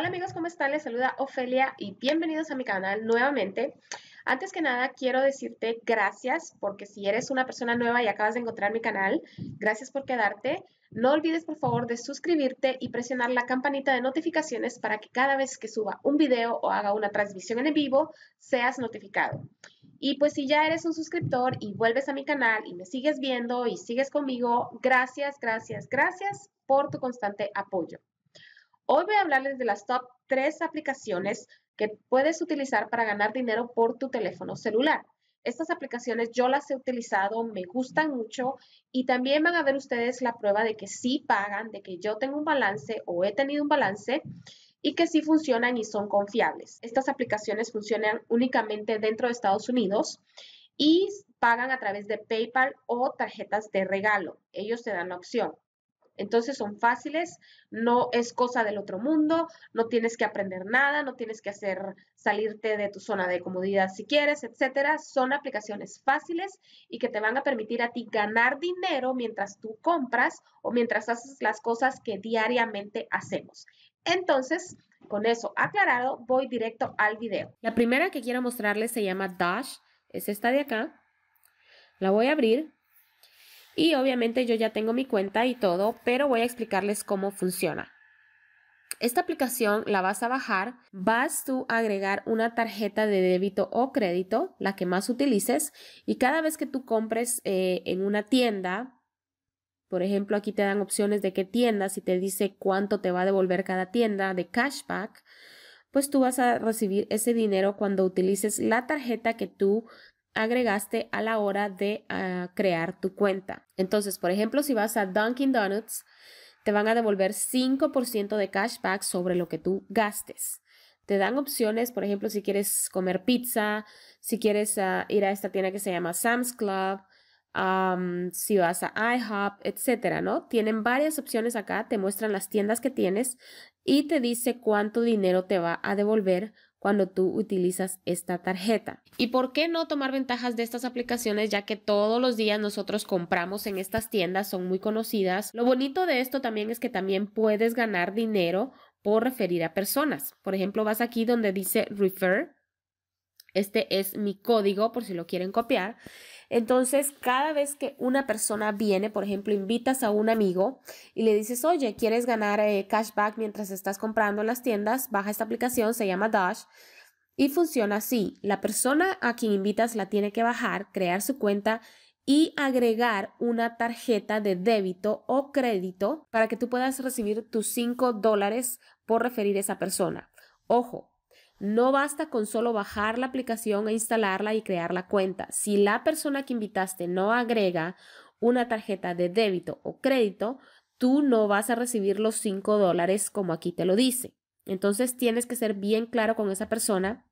Hola amigos, ¿cómo están? Les saluda Ofelia y bienvenidos a mi canal nuevamente. Antes que nada, quiero decirte gracias porque si eres una persona nueva y acabas de encontrar mi canal, gracias por quedarte. No olvides por favor de suscribirte y presionar la campanita de notificaciones para que cada vez que suba un video o haga una transmisión en vivo, seas notificado. Y pues si ya eres un suscriptor y vuelves a mi canal y me sigues viendo y sigues conmigo, gracias, gracias, gracias por tu constante apoyo. Hoy voy a hablarles de las top 3 aplicaciones que puedes utilizar para ganar dinero por tu teléfono celular. Estas aplicaciones yo las he utilizado, me gustan mucho y también van a ver ustedes la prueba de que sí pagan, de que yo tengo un balance o he tenido un balance y que sí funcionan y son confiables. Estas aplicaciones funcionan únicamente dentro de Estados Unidos y pagan a través de PayPal o tarjetas de regalo. Ellos te dan la opción. Entonces son fáciles, no es cosa del otro mundo, no tienes que aprender nada, no tienes que hacer salirte de tu zona de comodidad si quieres, etcétera. Son aplicaciones fáciles y que te van a permitir a ti ganar dinero mientras tú compras o mientras haces las cosas que diariamente hacemos. Entonces, con eso aclarado, voy directo al video. La primera que quiero mostrarles se llama Dash, es esta de acá. La voy a abrir y obviamente yo ya tengo mi cuenta y todo, pero voy a explicarles cómo funciona. Esta aplicación la vas a bajar, vas tú a agregar una tarjeta de débito o crédito, la que más utilices, y cada vez que tú compres eh, en una tienda, por ejemplo, aquí te dan opciones de qué tiendas y te dice cuánto te va a devolver cada tienda de cashback, pues tú vas a recibir ese dinero cuando utilices la tarjeta que tú agregaste a la hora de ah, crear tu cuenta. Entonces, por ejemplo, si vas a Dunkin' Donuts, te van a devolver 5% de cashback sobre lo que tú gastes. Te dan opciones, por ejemplo, si quieres comer pizza, si quieres ah, ir a esta tienda que se llama Sam's Club, si vas a IHOP, etcétera, ¿no? Tienen varias opciones acá, te muestran las tiendas que tienes y te dice cuánto dinero te va a devolver cuando tú utilizas esta tarjeta. ¿Y por qué no tomar ventajas de estas aplicaciones ya que todos los días nosotros compramos en estas tiendas, son muy conocidas? Lo bonito de esto también es que también puedes ganar dinero por referir a personas. Por ejemplo, vas aquí donde dice refer. Este es mi código por si lo quieren copiar. Entonces, cada vez que una persona viene, por ejemplo, invitas a un amigo y le dices, oye, ¿quieres ganar eh, cashback mientras estás comprando en las tiendas? Baja esta aplicación, se llama Dash. Y funciona así. La persona a quien invitas la tiene que bajar, crear su cuenta y agregar una tarjeta de débito o crédito para que tú puedas recibir tus 5 dólares por referir a esa persona. Ojo, no basta con solo bajar la aplicación e instalarla y crear la cuenta. Si la persona que invitaste no agrega una tarjeta de débito o crédito, tú no vas a recibir los 5 dólares como aquí te lo dice. Entonces tienes que ser bien claro con esa persona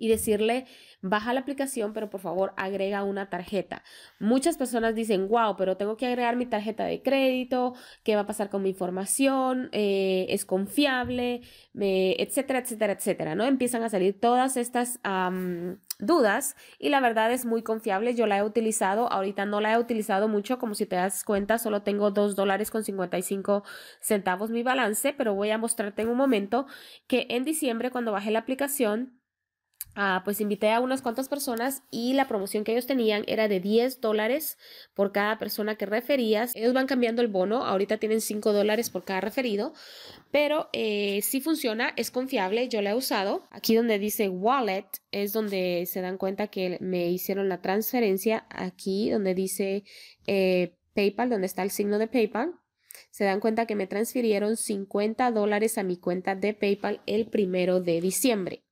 y decirle, baja la aplicación, pero por favor agrega una tarjeta. Muchas personas dicen, wow, pero tengo que agregar mi tarjeta de crédito, ¿qué va a pasar con mi información? Eh, ¿Es confiable? Eh, etcétera, etcétera, etcétera, ¿no? Empiezan a salir todas estas dudas y la verdad es muy confiable. Yo la he utilizado, ahorita no la he utilizado mucho, como si te das cuenta, solo tengo $2.55 dólares con 55 centavos mi balance, pero voy a mostrarte en un momento que en diciembre cuando bajé la aplicación, Ah, pues invité a unas cuantas personas y la promoción que ellos tenían era de 10 dólares por cada persona que referías. Ellos van cambiando el bono, ahorita tienen 5 dólares por cada referido, pero eh, sí funciona, es confiable, yo la he usado. Aquí donde dice wallet es donde se dan cuenta que me hicieron la transferencia. Aquí donde dice eh, PayPal, donde está el signo de PayPal. Se dan cuenta que me transfirieron 50 dólares a mi cuenta de PayPal el primero de diciembre.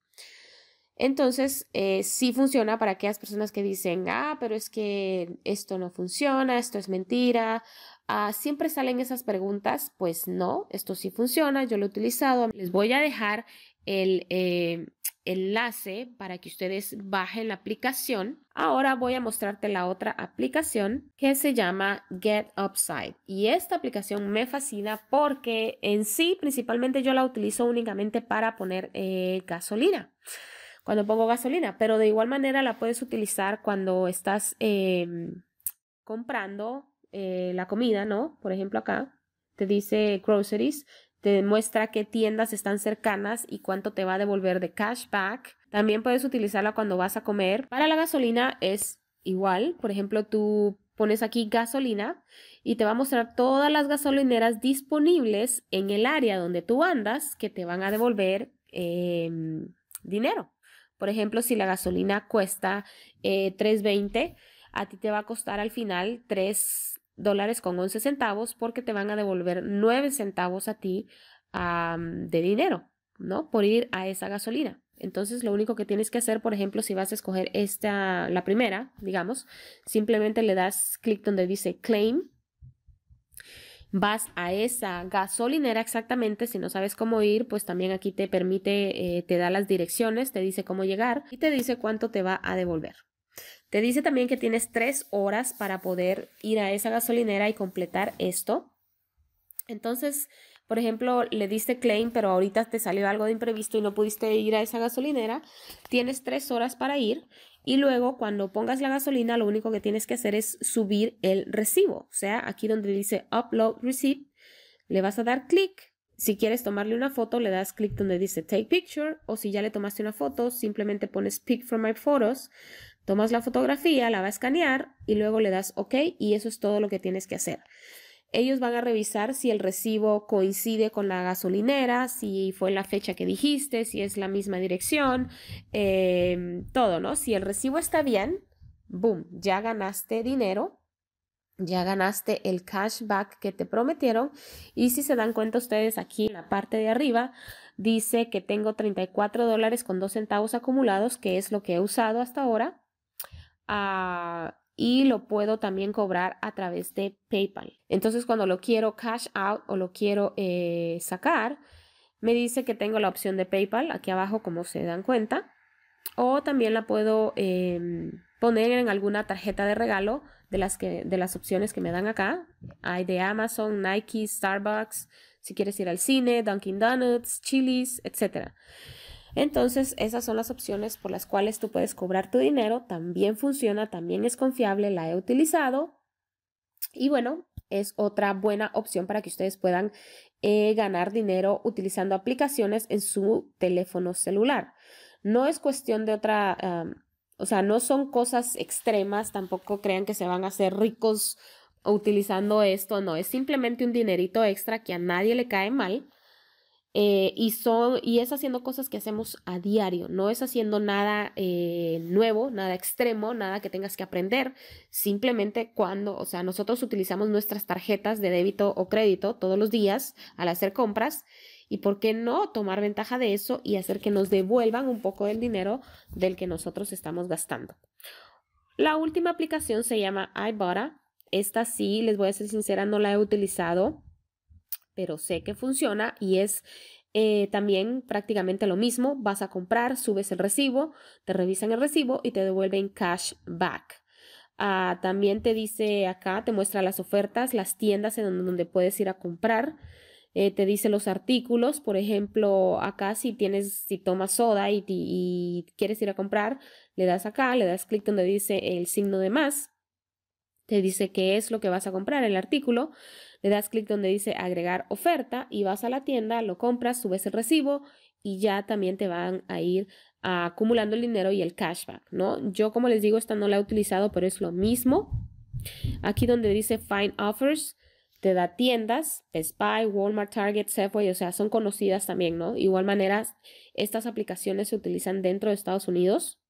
Entonces, eh, sí funciona para aquellas personas que dicen, ah, pero es que esto no funciona, esto es mentira. Ah, siempre salen esas preguntas, pues no, esto sí funciona, yo lo he utilizado. Les voy a dejar el eh, enlace para que ustedes bajen la aplicación. Ahora voy a mostrarte la otra aplicación que se llama Get Upside. Y esta aplicación me fascina porque en sí principalmente yo la utilizo únicamente para poner eh, gasolina cuando pongo gasolina, pero de igual manera la puedes utilizar cuando estás em, comprando eh, la comida, ¿no? Por ejemplo, acá te dice groceries, te muestra qué tiendas están cercanas y cuánto te va a devolver de cashback. También puedes utilizarla cuando vas a comer. Para la gasolina es igual, por ejemplo, tú pones aquí gasolina y te va a mostrar todas las gasolineras disponibles en el área donde tú andas que te van a devolver em, dinero. Por ejemplo, si la gasolina cuesta 3.20, eh, a ti te va a costar al final 3 dólares con 11 centavos porque te van a devolver 9 centavos a ti de dinero, ¿no? Por ir a esa gasolina. Entonces, lo único que tienes que hacer, por ejemplo, si vas a escoger esta, la primera, digamos, simplemente le das clic donde dice claim vas a esa gasolinera exactamente, si no sabes cómo ir, pues también aquí te permite, eh, te da las direcciones, te dice cómo llegar y te dice cuánto te va a devolver. Te dice también que tienes tres horas para poder ir a esa gasolinera y completar esto. Entonces, por ejemplo, le diste claim, pero ahorita te salió algo de imprevisto y no pudiste ir a esa gasolinera, tienes tres horas para ir y luego, cuando pongas la gasolina, lo único que tienes que hacer es subir el recibo. O sea, aquí donde dice Upload Receipt, le vas a dar clic. Si quieres tomarle una foto, le das clic donde dice Take Picture. O si ya le tomaste una foto, simplemente pones Pick from my photos. Tomas la fotografía, la va a escanear y luego le das OK. Y eso es todo lo que tienes que hacer ellos van a revisar si el recibo coincide con la gasolinera, si fue la fecha que dijiste, si es la misma dirección, em, todo, ¿no? Si el recibo está bien, boom, ya ganaste dinero, ya ganaste el cashback que te prometieron y si se dan cuenta ustedes aquí en la parte de arriba, dice que tengo 34 dólares con 2 centavos acumulados, que es lo que he usado hasta ahora. Ah, y lo puedo también cobrar a través de PayPal. Entonces cuando lo quiero cash out o lo quiero eh, sacar, me dice que tengo la opción de PayPal aquí abajo como se dan cuenta. O también la puedo em, poner en alguna tarjeta de regalo de las, que, de las opciones que me dan acá. Hay de Amazon, Nike, Starbucks, si quieres ir al cine, Dunkin' Donuts, Chili's, etc. Entonces, esas son las opciones por las cuales tú puedes cobrar tu dinero. También funciona, también es confiable, la he utilizado. Y bueno, es otra buena opción para que ustedes puedan eh, ganar dinero utilizando aplicaciones en su teléfono celular. No es cuestión de otra, o sea, no son cosas extremas, tampoco crean que se van a hacer ricos utilizando esto, no, es simplemente un dinerito extra que a nadie le cae mal eh, y, son, y es haciendo cosas que hacemos a diario, no es haciendo nada eh, nuevo, nada extremo, nada que tengas que aprender, simplemente cuando, o sea, nosotros utilizamos nuestras tarjetas de débito o crédito todos los días al hacer compras. ¿Y por qué no tomar ventaja de eso y hacer que nos devuelvan un poco del dinero del que nosotros estamos gastando? La última aplicación se llama Ibotta. Esta sí, les voy a ser sincera, no la he utilizado pero sé que funciona y es eh, también prácticamente lo mismo. Vas a comprar, subes el recibo, te revisan el recibo y te devuelven cash back. Ah, también te dice acá, te muestra las ofertas, las tiendas en donde, puedes ir a comprar. Eh, te dice los artículos, por ejemplo, acá si tienes, si tomas soda y quieres ir a comprar, le das acá, le das clic donde dice el signo de más, te dice qué es lo que vas a comprar, el artículo, le das clic donde dice agregar oferta y vas a la tienda, lo compras, subes el recibo y ya también te van a ir acumulando el dinero y el cashback, ¿no? Yo como les digo, esta no la he utilizado, pero es lo mismo. Aquí donde dice Find Offers, te da tiendas, Spy, Walmart, Target, Safeway, o sea, son conocidas también, ¿no? Igual manera, estas aplicaciones se utilizan dentro de Estados Unidos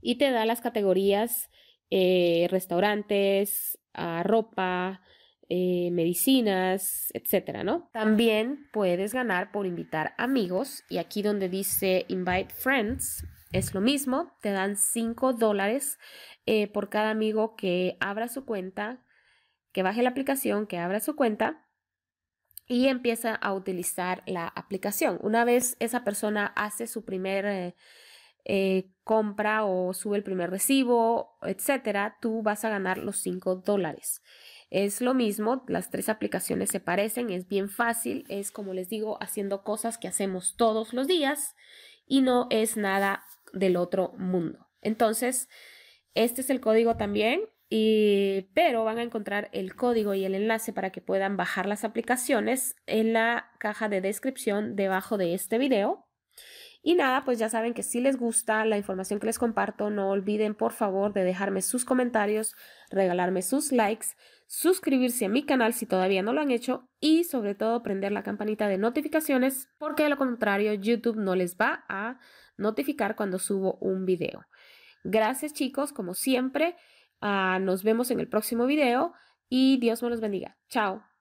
y te da las categorías eh, restaurantes, ah, ropa, eh, medicinas, etcétera, ¿no? También puedes ganar por invitar amigos y aquí donde dice invite friends es lo mismo, te dan 5 dólares eh, por cada amigo que abra su cuenta, que baje la aplicación, que abra su cuenta y empieza a utilizar la aplicación. Una vez esa persona hace su primer eh, compra o sube el primer recibo, etcétera, tú vas a ganar los 5 dólares. Es lo mismo, las tres aplicaciones se parecen, es bien fácil, es como les digo, haciendo cosas que hacemos todos los días y no es nada del otro mundo. Entonces, este es el código también, y, pero van a encontrar el código y el enlace para que puedan bajar las aplicaciones en la caja de descripción debajo de este video. Y nada, pues ya saben que si les gusta la información que les comparto, no olviden por favor de dejarme sus comentarios, regalarme sus likes, suscribirse a mi canal si todavía no lo han hecho y sobre todo prender la campanita de notificaciones porque de lo contrario YouTube no les va a notificar cuando subo un video. Gracias chicos, como siempre, ah, nos vemos en el próximo video y Dios me los bendiga. Chao.